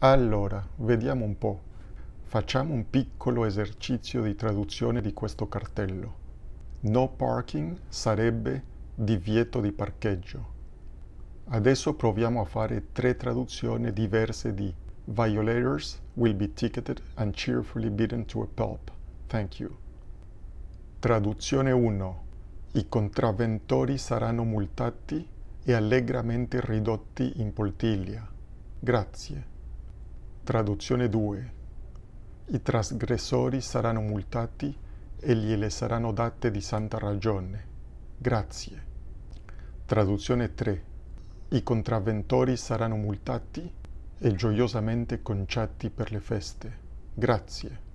Allora, vediamo un po'. Facciamo un piccolo esercizio di traduzione di questo cartello. No parking sarebbe divieto di parcheggio. Adesso proviamo a fare tre traduzioni diverse di Violators will be ticketed and cheerfully beaten to a pulp. Thank you. Traduzione 1. I contravventori saranno multati e allegramente ridotti in poltiglia. Grazie. Traduzione 2. I trasgressori saranno multati e gliele saranno date di santa ragione. Grazie. Traduzione 3. I contravventori saranno multati e gioiosamente conciati per le feste. Grazie.